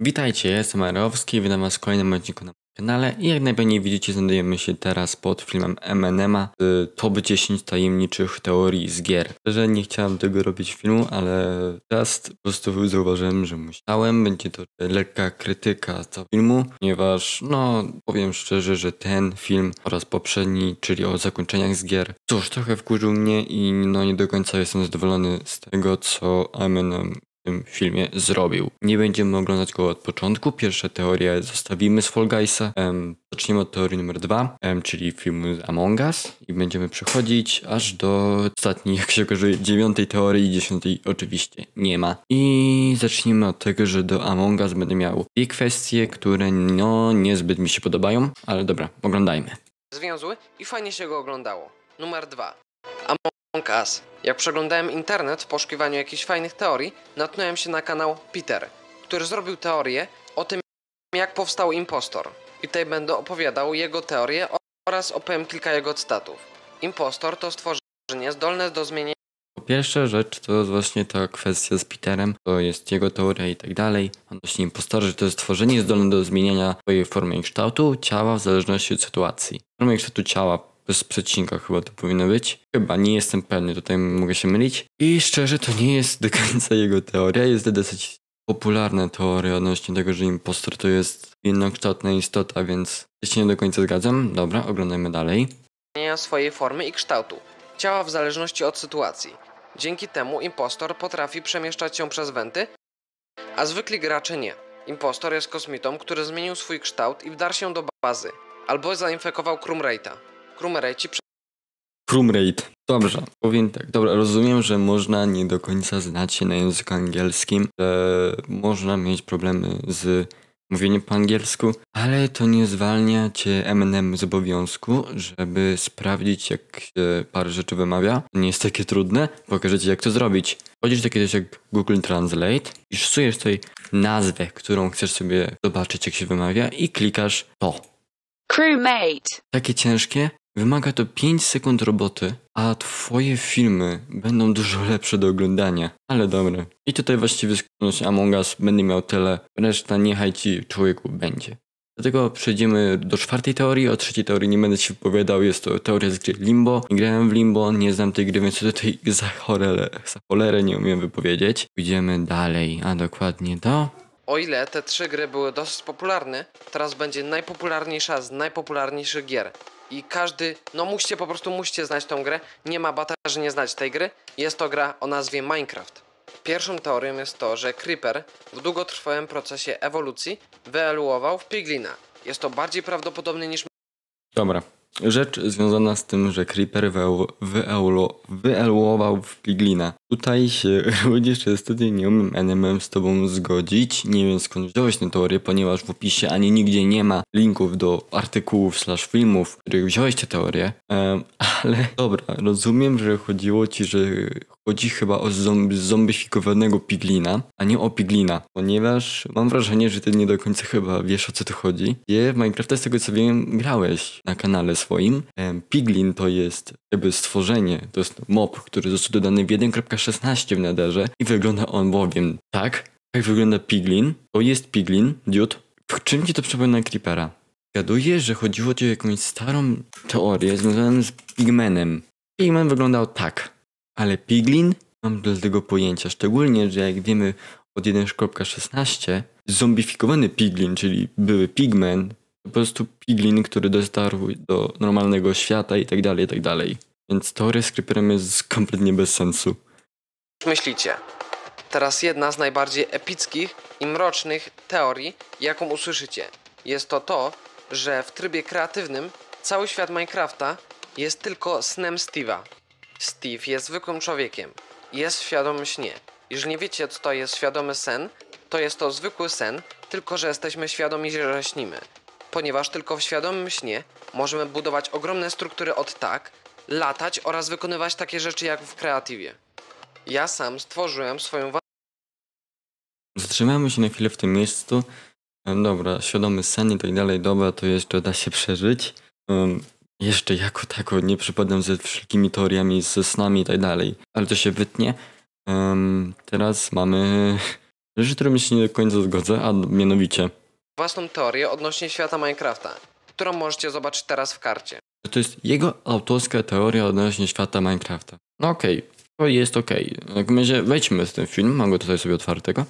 Witajcie, jestem Arowski, witam was w kolejnym odcinku na moim kanale i jak najpewniej widzicie znajdujemy się teraz pod filmem M&M'a y, Top 10 tajemniczych teorii z gier. Szczerze nie chciałem tego robić filmu, ale czas po prostu zauważyłem, że musiałem. Będzie to lekka krytyka tego filmu, ponieważ no powiem szczerze, że ten film oraz poprzedni, czyli o zakończeniach z gier, cóż trochę wkurzył mnie i no nie do końca jestem zadowolony z tego co Eminem tym filmie zrobił. Nie będziemy oglądać go od początku. Pierwsze teorie zostawimy z Fall Guysa. Um, zaczniemy od teorii numer dwa, um, czyli filmu Among Us i będziemy przechodzić aż do ostatniej, jak się okazuje, dziewiątej teorii i dziesiątej oczywiście nie ma. I zacznijmy od tego, że do Among Us będę miał dwie kwestie, które no niezbyt mi się podobają, ale dobra, oglądajmy. Związły i fajnie się go oglądało. Numer dwa. Among jak przeglądałem internet w poszukiwaniu jakichś fajnych teorii, natknąłem się na kanał Peter, który zrobił teorię o tym, jak powstał impostor. I tutaj będę opowiadał jego teorię oraz opowiem kilka jego cytatów. Impostor to stworzenie zdolne do zmienienia Pierwsza rzecz to właśnie ta kwestia z Peterem, to jest jego teoria i tak dalej. Odnośnie impostorzy to jest stworzenie zdolne do zmieniania swojej formy i kształtu ciała w zależności od sytuacji. Formy i kształtu ciała bez przecinka chyba to powinno być. Chyba, nie jestem pewny, tutaj mogę się mylić. I szczerze, to nie jest do końca jego teoria, jest to dosyć popularna teoria odnośnie tego, że impostor to jest jednokształtna istota, więc się nie do końca zgadzam. Dobra, oglądajmy dalej. Zmienia swojej formy i kształtu. Ciała w zależności od sytuacji. Dzięki temu impostor potrafi przemieszczać się przez wenty, a zwykli gracze nie. Impostor jest kosmitą, który zmienił swój kształt i wdarł się do bazy, albo zainfekował Krumrejta. Krumrejci. Krumrejt. Dobrze, powiem tak. Dobra, rozumiem, że można nie do końca znać się na języku angielskim, że można mieć problemy z mówieniem po angielsku, ale to nie zwalnia cię Eminem z obowiązku, żeby sprawdzić, jak się parę rzeczy wymawia. Nie jest takie trudne, pokażę ci, jak to zrobić. Chodzisz do kiedyś jak Google Translate i szusujesz tutaj nazwę, którą chcesz sobie zobaczyć, jak się wymawia i klikasz to. Crewmate. Takie ciężkie? Wymaga to 5 sekund roboty, a twoje filmy będą dużo lepsze do oglądania. Ale dobre. I tutaj właściwie skłonność Among Us będę miał tyle, reszta niechaj ci człowieku będzie. Dlatego przejdziemy do czwartej teorii, o trzeciej teorii nie będę się wypowiadał, jest to teoria z gry Limbo. Nie grałem w Limbo, nie znam tej gry, więc tutaj za cholerę, za cholerę nie umiem wypowiedzieć. Idziemy dalej, a dokładnie do... O ile te trzy gry były dosyć popularne, teraz będzie najpopularniejsza z najpopularniejszych gier i każdy, no musicie po prostu musicie znać tą grę. Nie ma bata, że nie znać tej gry. Jest to gra o nazwie Minecraft. Pierwszą teorią jest to, że Creeper w długotrwałym procesie ewolucji wyeluował w Piglina. Jest to bardziej prawdopodobne niż... Dobra, Rzecz związana z tym, że Creeper wyeluował w Piglina. Tutaj się również niestety nie umiem NMM z tobą zgodzić. Nie wiem skąd wziąłeś tę teorię, ponieważ w opisie ani nigdzie nie ma linków do artykułów slash filmów, w których wziąłeś tę teorię. Um, ale dobra, rozumiem, że chodziło ci, że Chodzi chyba o zombifikowanego piglina, a nie o piglina, ponieważ mam wrażenie, że ty nie do końca chyba wiesz o co tu chodzi. Je w Minecrafta z tego co wiem grałeś na kanale swoim. Piglin to jest jakby stworzenie, to jest mob, który został dodany w 1.16 w nadarze i wygląda on bowiem tak, jak wygląda piglin. To jest piglin, dude. W czym ci to przypomina Creepera? Gaduję, że chodziło ci o jakąś starą teorię związaną z Pigmenem. Pigmen wyglądał tak. Ale piglin? Mam do tego pojęcia, szczególnie, że jak wiemy od 1.16 zombifikowany piglin, czyli były pigmen, po prostu piglin, który dostarł do normalnego świata i tak dalej, i tak dalej. Więc teoria z Creeperem jest kompletnie bez sensu. Myślicie? Teraz jedna z najbardziej epickich i mrocznych teorii, jaką usłyszycie. Jest to to, że w trybie kreatywnym cały świat Minecrafta jest tylko snem Steve'a. Steve jest zwykłym człowiekiem. Jest świadomy śnie. Jeżeli nie wiecie, co to jest świadomy sen, to jest to zwykły sen, tylko że jesteśmy świadomi, że śnimy. Ponieważ tylko w świadomym śnie możemy budować ogromne struktury od tak, latać oraz wykonywać takie rzeczy jak w kreatywie. Ja sam stworzyłem swoją Zatrzymamy się na chwilę w tym miejscu. E, dobra, świadomy sen i tak dalej, dobra, to jeszcze da się przeżyć. Um, jeszcze jako tako nie przypadam ze wszelkimi teoriami, ze snami i tak dalej, ale to się wytnie. Um, teraz mamy rzecz, którą się nie do końca zgodzę, a mianowicie... Własną teorię odnośnie świata Minecrafta, którą możecie zobaczyć teraz w karcie. To jest jego autorska teoria odnośnie świata Minecrafta. No okej, okay. to jest okej. Okay. W takim razie wejdźmy z ten film, mam go tutaj sobie otwartego.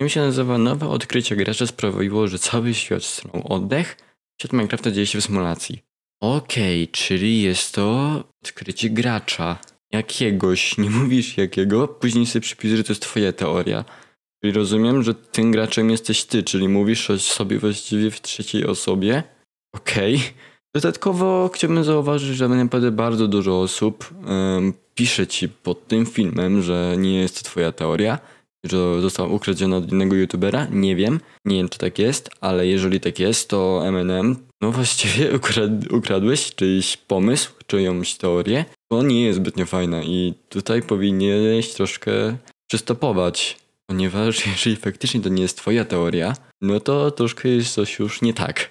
Film się nazywa Nowe odkrycie gracza sprawiło, że cały świat strął oddech. Świat Minecrafta dzieje się w symulacji. Okej, okay, czyli jest to odkrycie gracza. Jakiegoś, nie mówisz jakiego, później sobie przypisz, że to jest twoja teoria. Czyli rozumiem, że tym graczem jesteś ty, czyli mówisz o sobie właściwie w trzeciej osobie. Okej. Okay. Dodatkowo chciałbym zauważyć, że tak naprawdę bardzo dużo osób um, pisze ci pod tym filmem, że nie jest to twoja teoria, że została ukradziona od innego youtubera. Nie wiem, nie wiem czy tak jest, ale jeżeli tak jest, to Eminem no właściwie ukradłeś czyjś pomysł, czyjąś teorię. To nie jest zbytnio fajne i tutaj powinieneś troszkę przystopować, ponieważ jeżeli faktycznie to nie jest twoja teoria, no to troszkę jest coś już nie tak.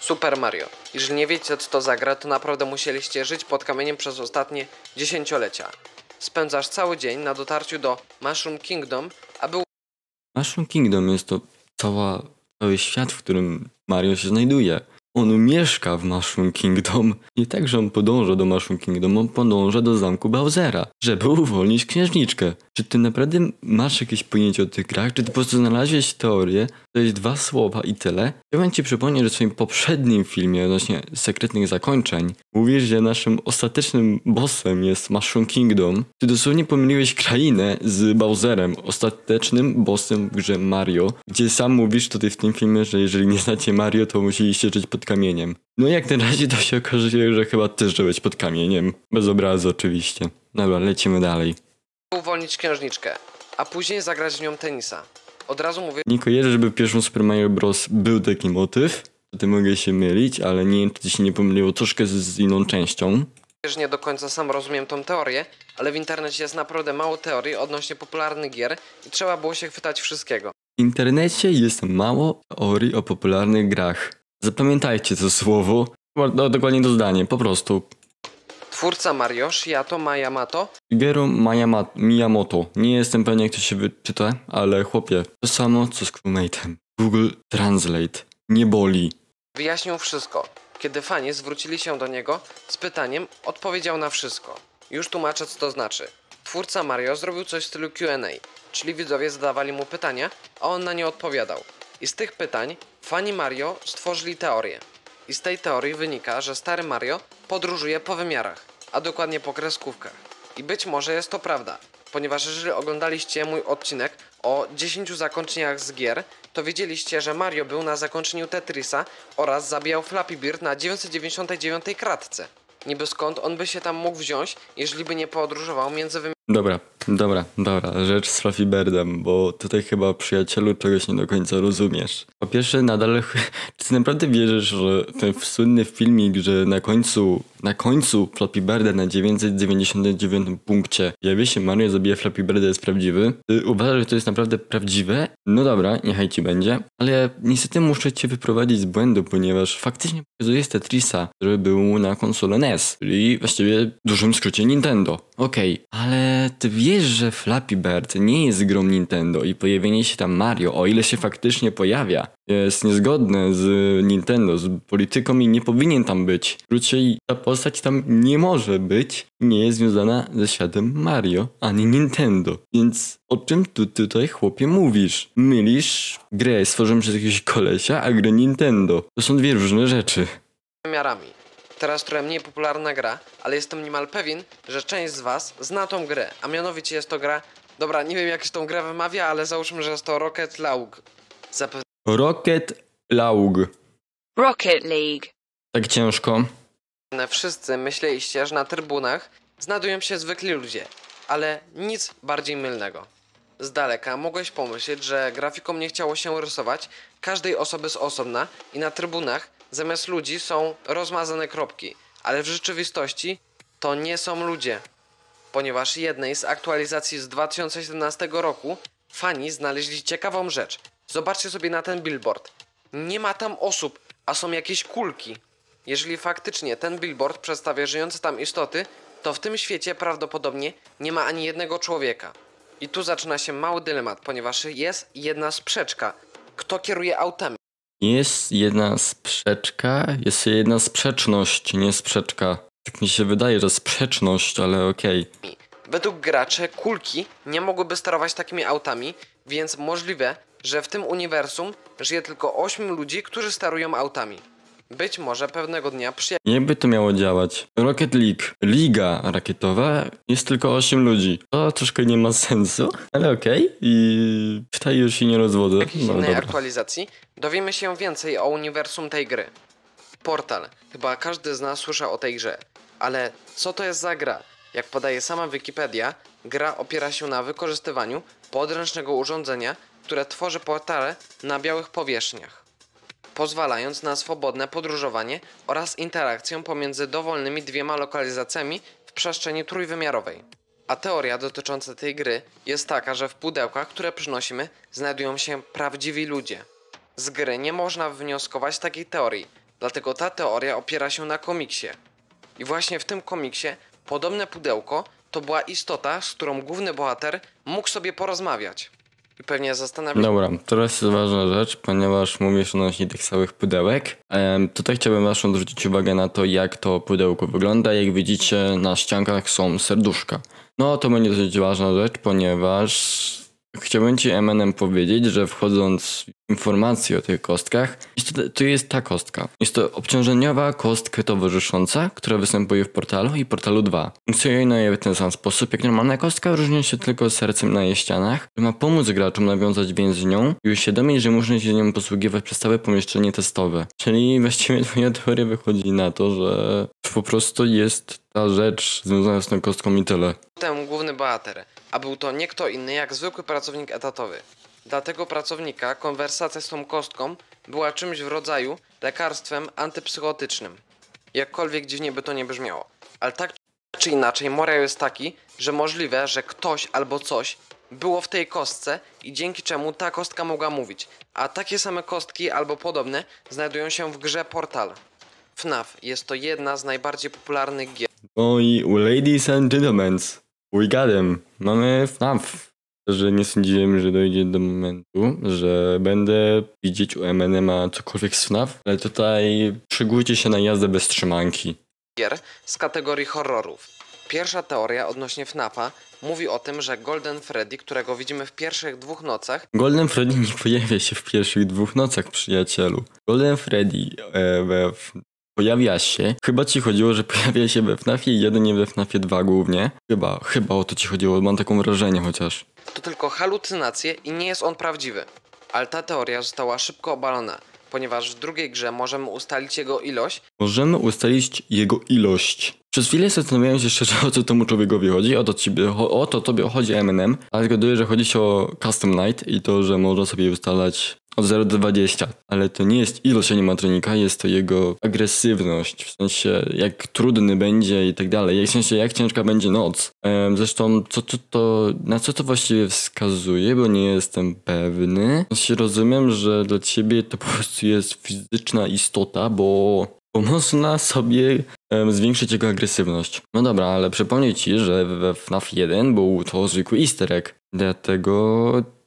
Super Mario. Jeżeli nie wiecie, co to za gra, to naprawdę musieliście żyć pod kamieniem przez ostatnie dziesięciolecia. Spędzasz cały dzień na dotarciu do Mushroom Kingdom, aby... Mushroom Kingdom jest to cała cały świat, w którym Mario się znajduje. On mieszka w Mushroom Kingdom. Nie tak, że on podąża do Mushroom Kingdom, on podąża do zamku Bowsera, żeby uwolnić księżniczkę. Czy ty naprawdę masz jakieś pojęcie o tych grach? Czy ty po prostu znalazłeś teorię, to jest dwa słowa i tyle? Chciałbym ci przypomnieć, że w swoim poprzednim filmie odnośnie sekretnych zakończeń mówisz, że naszym ostatecznym bossem jest Mushroom Kingdom. Ty dosłownie pomyliłeś krainę z Bowserem, ostatecznym bossem w grze Mario, gdzie sam mówisz tutaj w tym filmie, że jeżeli nie znacie Mario, to musieliście żyć pod kamieniem. No jak na razie to się okazuje, że chyba też żyłeś pod kamieniem. Bez obrazu oczywiście. Dobra, lecimy dalej uwolnić księżniczkę, a później zagrać z nią tenisa. Od razu mówię... Niko, kojarzę, żeby w pierwszym Super Mario Bros. był taki motyw. Tutaj mogę się mylić, ale nie wiem, czy to się nie pomyliło troszkę z, z inną częścią. Też nie do końca sam rozumiem tą teorię, ale w internecie jest naprawdę mało teorii odnośnie popularnych gier i trzeba było się chwytać wszystkiego. W internecie jest mało teorii o popularnych grach. Zapamiętajcie to słowo, no, dokładnie to zdanie, po prostu. Twórca Mariusz Yato Mayamato? Shigeru Miyamoto. Nie jestem pewien jak to się wyczyta, ale chłopie, to samo co z crewmate'em. Google Translate. Nie boli. Wyjaśnił wszystko. Kiedy fani zwrócili się do niego z pytaniem, odpowiedział na wszystko. Już tłumaczę co to znaczy. Twórca Mario zrobił coś w stylu Q&A, czyli widzowie zadawali mu pytania, a on na nie odpowiadał. I z tych pytań fani Mario stworzyli teorię. I z tej teorii wynika, że stary Mario podróżuje po wymiarach a dokładnie po kreskówkach. I być może jest to prawda, ponieważ jeżeli oglądaliście mój odcinek o 10 zakończeniach z gier, to wiedzieliście, że Mario był na zakończeniu Tetrisa oraz zabijał Flappy Bird na 999 kratce. Niby skąd on by się tam mógł wziąć, jeżeli by nie podróżował między wymiarami. Dobra, dobra, dobra. Rzecz z Flappy Birdem, bo tutaj chyba przyjacielu czegoś nie do końca rozumiesz. Po pierwsze, nadal... Czy naprawdę wierzysz, że ten słynny filmik, że na końcu na końcu Flappy Birda na 999 punkcie pojawia się Mario zabije Flappy Birda jest prawdziwy. Ty uważasz, że to jest naprawdę prawdziwe? No dobra, niechaj ci będzie. Ale niestety muszę cię wyprowadzić z błędu, ponieważ faktycznie się Tetrisa, który był na konsolę NES, czyli właściwie w dużym skrócie Nintendo. Okej, okay, ale ty wiesz, że Flappy Bird nie jest grą Nintendo i pojawienie się tam Mario, o ile się faktycznie pojawia, jest niezgodne z Nintendo, z polityką i nie powinien tam być. raczej ta postać tam nie może być nie jest związana ze światem Mario ani Nintendo. Więc o czym tu tutaj chłopie mówisz? Mylisz grę stworzoną przez jakiegoś kolesia, a grę Nintendo. To są dwie różne rzeczy. Miarami. Teraz trochę mniej popularna gra, ale jestem niemal pewien, że część z was zna tą grę, a mianowicie jest to gra... Dobra, nie wiem jak się tą grę wymawia, ale załóżmy, że jest to Rocket League. Zapewne Rocket League. Rocket League. Tak ciężko. Wszyscy myśleliście, że na trybunach znajdują się zwykli ludzie, ale nic bardziej mylnego. Z daleka mogłeś pomyśleć, że grafikom nie chciało się rysować każdej osoby z osobna i na trybunach zamiast ludzi są rozmazane kropki, ale w rzeczywistości to nie są ludzie. Ponieważ jednej z aktualizacji z 2017 roku fani znaleźli ciekawą rzecz – Zobaczcie sobie na ten billboard. Nie ma tam osób, a są jakieś kulki. Jeżeli faktycznie ten billboard przedstawia żyjące tam istoty, to w tym świecie prawdopodobnie nie ma ani jednego człowieka. I tu zaczyna się mały dylemat, ponieważ jest jedna sprzeczka. Kto kieruje autami? Jest jedna sprzeczka, jest jedna sprzeczność, nie sprzeczka. Tak mi się wydaje, że sprzeczność, ale okej. Okay. Według graczy kulki nie mogłyby sterować takimi autami, więc możliwe, że w tym uniwersum żyje tylko 8 ludzi, którzy sterują autami. Być może pewnego dnia przyjaciół. Jakby to miało działać? Rocket League, liga rakietowa, jest tylko 8 ludzi. To troszkę nie ma sensu, ale okej. Okay. I tutaj już się nie rozwodzę. W no, innej aktualizacji dowiemy się więcej o uniwersum tej gry. Portal. Chyba każdy z nas słyszał o tej grze. Ale co to jest za gra? Jak podaje sama Wikipedia, gra opiera się na wykorzystywaniu podręcznego urządzenia które tworzy portale na białych powierzchniach, pozwalając na swobodne podróżowanie oraz interakcję pomiędzy dowolnymi dwiema lokalizacjami w przestrzeni trójwymiarowej. A teoria dotycząca tej gry jest taka, że w pudełkach, które przynosimy, znajdują się prawdziwi ludzie. Z gry nie można wnioskować takiej teorii, dlatego ta teoria opiera się na komiksie. I właśnie w tym komiksie podobne pudełko to była istota, z którą główny bohater mógł sobie porozmawiać. I pewnie zastanawiam Dobra, teraz jest ważna rzecz, ponieważ mówię odnośnie tych całych pudełek. Ehm, tutaj chciałbym Waszą zwrócić uwagę na to, jak to pudełko wygląda. Jak widzicie, na ściankach są serduszka. No to będzie dosyć ważna rzecz, ponieważ Chciałbym ci, Emenem, powiedzieć, że wchodząc w informacje o tych kostkach, to, to jest ta kostka. Jest to obciążeniowa kostka towarzysząca, która występuje w portalu i portalu 2. Funkcjonuje w ten sam sposób jak normalna kostka, różni się tylko sercem na jej ścianach, ma pomóc graczom nawiązać więź z nią i uświadomić, że muszą się nią posługiwać przez całe pomieszczenie testowe. Czyli właściwie twoja teoria wychodzi na to, że po prostu jest ta rzecz związana z tą kostką i tyle. Potem główny bohater a był to nie kto inny jak zwykły pracownik etatowy. Dla tego pracownika konwersacja z tą kostką była czymś w rodzaju lekarstwem antypsychotycznym. Jakkolwiek dziwnie by to nie brzmiało. Ale tak czy inaczej, morał jest taki, że możliwe, że ktoś albo coś było w tej kostce i dzięki czemu ta kostka mogła mówić. A takie same kostki albo podobne znajdują się w grze Portal. FNAF jest to jedna z najbardziej popularnych gier. Oj, ladies and gentlemen, we got him. Mamy FNAF. Że nie sądziłem, że dojdzie do momentu, że będę widzieć u MNM-a cokolwiek z FNAF, ale tutaj przygódźcie się na jazdę bez trzymanki. Gier z kategorii horrorów. Pierwsza teoria odnośnie FNAFa mówi o tym, że Golden Freddy, którego widzimy w pierwszych dwóch nocach. Golden Freddy nie pojawia się w pierwszych dwóch nocach, przyjacielu. Golden Freddy e, we Pojawia się. Chyba ci chodziło, że pojawia się we FNAFie 1 nie we FNAFie 2 głównie. Chyba, chyba o to ci chodziło, mam taką wrażenie chociaż. To tylko halucynacje i nie jest on prawdziwy. Ale ta teoria została szybko obalona, ponieważ w drugiej grze możemy ustalić jego ilość. Możemy ustalić jego ilość. Przez chwilę zastanawiałem się szczerze, o co temu człowiekowi chodzi, o to, ci, o to tobie chodzi M&M, ale zgaduję, że chodzi o Custom Night i to, że można sobie ustalać od 0 do 20, ale to nie jest ilość animatronika, jest to jego agresywność, w sensie jak trudny będzie i tak dalej, w sensie jak ciężka będzie noc. Zresztą co, to to, na co to właściwie wskazuje, bo nie jestem pewny. W sensie rozumiem, że dla ciebie to po prostu jest fizyczna istota, bo bo można sobie zwiększyć jego agresywność. No dobra, ale przypomnę ci, że we FNAF 1 był to zwykły easter egg. Dlatego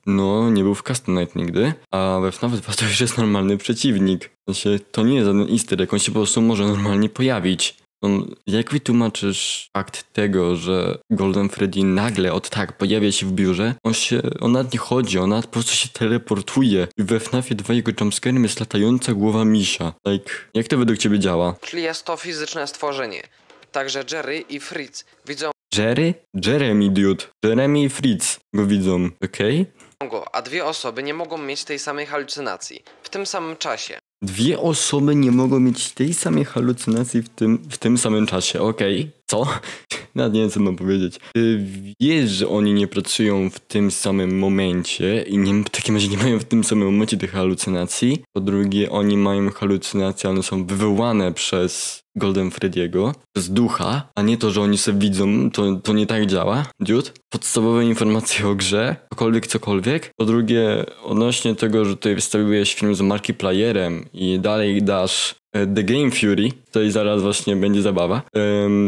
no, nie był w Cast Night nigdy, a we FNAF 2 to już jest normalny przeciwnik. W sensie, to nie jest żaden easter egg, on się po prostu może normalnie pojawić. On, jak wytłumaczysz fakt tego, że Golden Freddy nagle od tak pojawia się w biurze? On się, on nad nie chodzi, on nad po prostu się teleportuje. I we FNAFie 2 jego jumpscarem jest latająca głowa misia. Like, jak to według ciebie działa? Czyli jest to fizyczne stworzenie. Także Jerry i Fritz widzą... Jerry? Jeremy, dude. Jeremy i Fritz go widzą, okej? Okay? a dwie osoby nie mogą mieć tej samej halucynacji w tym samym czasie. Dwie osoby nie mogą mieć tej samej halucynacji w tym, w tym samym czasie, okej. Okay. Co? Nawet nie wiem, co mam powiedzieć. Ty wiesz, że oni nie pracują w tym samym momencie i nie, w takim razie nie mają w tym samym momencie tych halucynacji. Po drugie, oni mają halucynacje, one są wywołane przez Golden Frediego z ducha, a nie to, że oni sobie widzą, to, to nie tak działa, dude. Podstawowe informacje o grze, cokolwiek, cokolwiek. Po drugie, odnośnie tego, że tutaj wystawiłeś film z marki playerem i dalej dasz e, The Game Fury, To i zaraz właśnie będzie zabawa.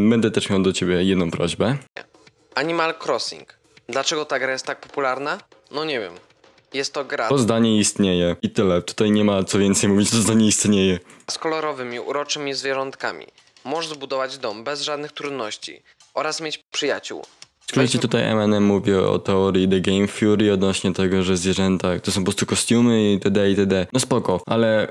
będę też miał do ciebie jedną prośbę. Animal Crossing. Dlaczego ta gra jest tak popularna? No nie wiem. Jest to gra. To zdanie istnieje i tyle. Tutaj nie ma co więcej mówić, to zdanie istnieje. Z kolorowymi, uroczymi zwierzątkami. Możesz zbudować dom bez żadnych trudności oraz mieć przyjaciół. Słuchajcie, tutaj M&M mówi o teorii The Game Fury odnośnie tego, że zwierzęta to są po prostu kostiumy i td. itd. No spoko, ale...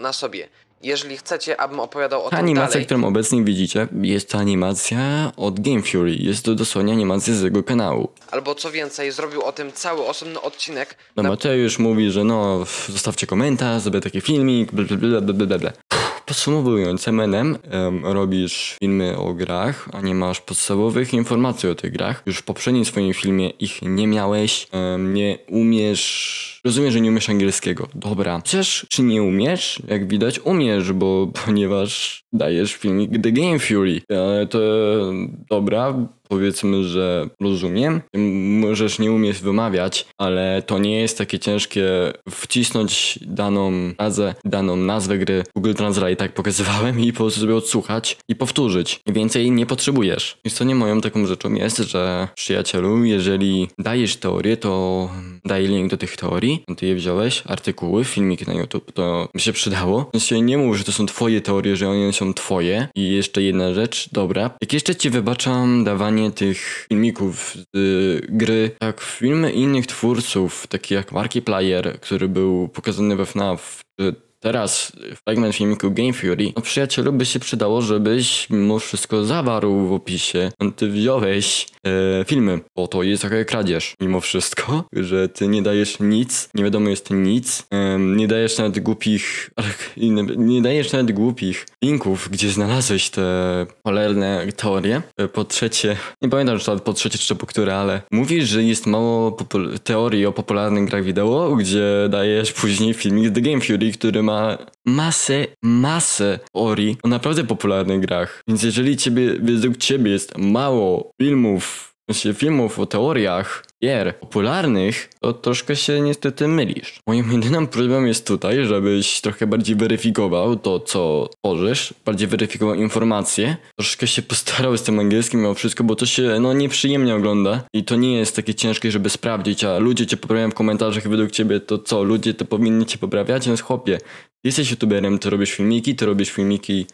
na sobie. Jeżeli chcecie, abym opowiadał o tym Animacja, dalej... którą obecnie widzicie, jest to animacja od Game Fury. Jest to dosłownie animacja z jego kanału. Albo co więcej, zrobił o tym cały osobny odcinek. No na... Mateusz mówi, że no, zostawcie komentarz, zrobię taki filmik, bla bla bla Podsumowując, MNM um, robisz filmy o grach, a nie masz podstawowych informacji o tych grach. Już w poprzednim swoim filmie ich nie miałeś, um, nie umiesz Rozumiem, że nie umiesz angielskiego. Dobra. Chociaż czy nie umiesz? Jak widać umiesz, bo ponieważ dajesz filmik The Game Fury. Ale to dobra, powiedzmy, że rozumiem. Możesz nie umieć wymawiać, ale to nie jest takie ciężkie wcisnąć daną nazwę, daną nazwę gry Google Translate, tak pokazywałem i po prostu sobie odsłuchać i powtórzyć. Więcej nie potrzebujesz. I co nie moją taką rzeczą jest, że przyjacielu, jeżeli dajesz teorię, to daj link do tych teorii, ty je wziąłeś, artykuły, filmiki na YouTube, to mi się przydało. W się nie mów, że to są twoje teorie, że one są twoje. I jeszcze jedna rzecz, dobra. Jak jeszcze ci wybaczam dawanie tych filmików z y, gry, jak filmy innych twórców, takich jak Markiplier, który był pokazany we FNAF, czy Teraz fragment filmiku Game Theory. No przyjacielu by się przydało, żebyś mimo wszystko zawarł w opisie, ty wziąłeś e, filmy, bo to jest taka kradzież mimo wszystko, że ty nie dajesz nic, nie wiadomo jest nic, e, nie dajesz nawet głupich, nie dajesz nawet głupich linków, gdzie znalazłeś te polerne teorie. E, po trzecie, nie pamiętam czy to po trzecie czy to po które, ale mówisz, że jest mało teorii o popularnych grach wideo, gdzie dajesz później filmik The Game Theory, który ma ma masę, masę ori o naprawdę popularnych grach. Więc jeżeli ciebie, według ciebie jest mało filmów, znaczy filmów o teoriach, gier popularnych, to troszkę się niestety mylisz. Moim jedynym problemem jest tutaj, żebyś trochę bardziej weryfikował to, co tworzysz, bardziej weryfikował informacje, troszkę się postarał z tym angielskim mimo wszystko, bo to się no nieprzyjemnie ogląda i to nie jest takie ciężkie, żeby sprawdzić, a ludzie cię poprawiają w komentarzach według ciebie to co, ludzie to powinni cię poprawiać? Więc chłopie, jesteś youtuberem, ty robisz filmiki, ty robisz filmiki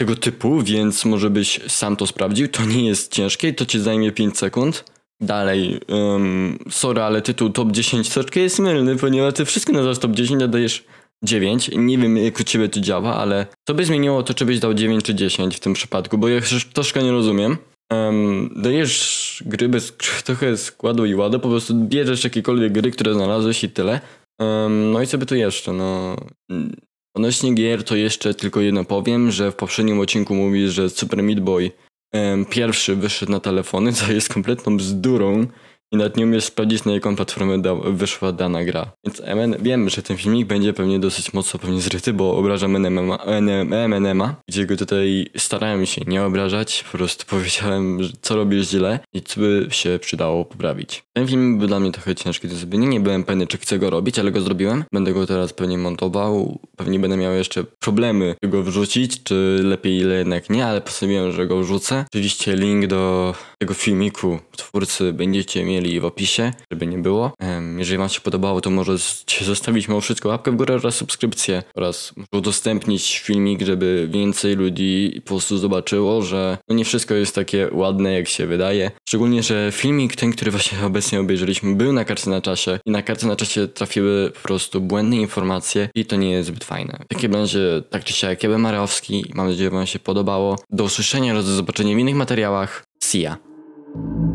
tego typu, więc może byś sam to sprawdził. To nie jest ciężkie, to ci zajmie 5 sekund. Dalej, um, sorry, ale tytuł top 10 troszkę jest mylny, ponieważ ty wszystkie nazywasz top 10, a dajesz 9. Nie wiem, jak u ciebie to działa, ale to by zmieniło to, czy byś dał 9 czy 10 w tym przypadku, bo ja troszkę nie rozumiem. Um, dajesz gry bez trochę składu i ładu, po prostu bierzesz jakiekolwiek gry, które znalazłeś i tyle. Um, no i co by tu jeszcze? No, Odnośnie gier to jeszcze tylko jedno powiem, że w poprzednim odcinku mówisz, że Super Meat Boy em, pierwszy wyszedł na telefony, co jest kompletną bzdurą i nawet nie umiesz sprawdzić na jaką platformę da wyszła dana gra. Więc MN, wiem, że ten filmik będzie pewnie dosyć mocno pewnie zryty, bo obrażam MNMA, MNMA gdzie go tutaj starałem się nie obrażać, po prostu powiedziałem, co robisz źle i co by się przydało poprawić. Ten film był dla mnie trochę ciężki do zrobienia, nie byłem pewny, czy chcę go robić, ale go zrobiłem. Będę go teraz pewnie montował, pewnie będę miał jeszcze problemy, czy go wrzucić, czy lepiej, ile jednak nie, ale postanowiłem, że go wrzucę. Oczywiście link do tego filmiku twórcy będziecie mieli w opisie, żeby nie było. Jeżeli wam się podobało, to możecie zostawić mimo wszystko łapkę w górę oraz subskrypcję oraz udostępnić filmik, żeby więcej ludzi po prostu zobaczyło, że no nie wszystko jest takie ładne, jak się wydaje. Szczególnie, że filmik ten, który właśnie obecnie obejrzeliśmy, był na karcie na czasie i na karcie na czasie trafiły po prostu błędne informacje i to nie jest zbyt fajne. Takie będzie tak czy siak, ja Mareowski. Marowski. Mam nadzieję, że wam się podobało. Do usłyszenia oraz do zobaczenia w innych materiałach. See ya!